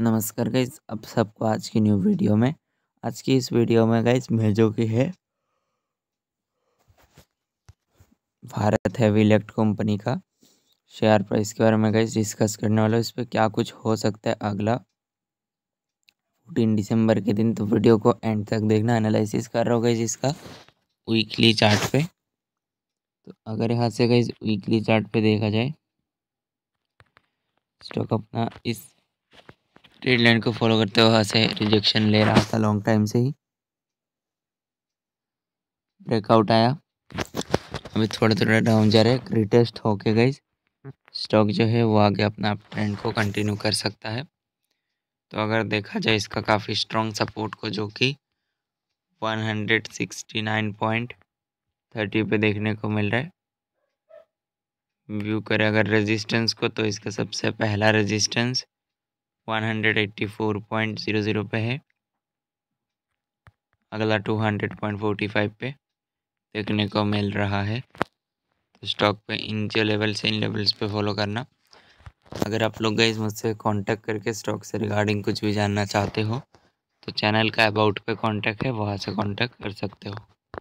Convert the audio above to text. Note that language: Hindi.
नमस्कार गाइज अब सबको आज की न्यू वीडियो में आज की इस वीडियो में गाइज मैं जो कि है भारत हैवी इलेक्ट कंपनी का शेयर प्राइस के बारे में गाइज डिस्कस करने वाला हूँ इस पर क्या कुछ हो सकता है अगला फोर्टीन दिसंबर के दिन तो वीडियो को एंड तक देखना एनालिसिस कर रहा हो गाइज इसका वीकली चार्ट पे तो अगर यहाँ से गाइज वीकली चार्ट पे देखा जाए स्टॉक अपना इस ट्रेड लाइन को फॉलो करते हुए वहाँ से रिजेक्शन ले रहा था लॉन्ग टाइम से ही ब्रेकआउट आया अभी थोड़ा थोड़ा डाउन जा रहा है रिटेस्ट होके गई स्टॉक जो है वो आगे अपना ट्रेंड को कंटिन्यू कर सकता है तो अगर देखा जाए इसका काफ़ी स्ट्रॉन्ग सपोर्ट को जो कि 169.30 पे देखने को मिल रहा है व्यू करें अगर रेजिस्टेंस को तो इसका सबसे पहला रेजिस्टेंस 184.00 पे है अगला 200.45 पे देखने को मिल रहा है तो स्टॉक पे इन जो लेवल्स इन लेवल्स पे फॉलो करना अगर आप लोग गई मुझसे कांटेक्ट करके स्टॉक से रिगार्डिंग कुछ भी जानना चाहते हो तो चैनल का अबाउट पे कांटेक्ट है वहाँ से कांटेक्ट कर सकते हो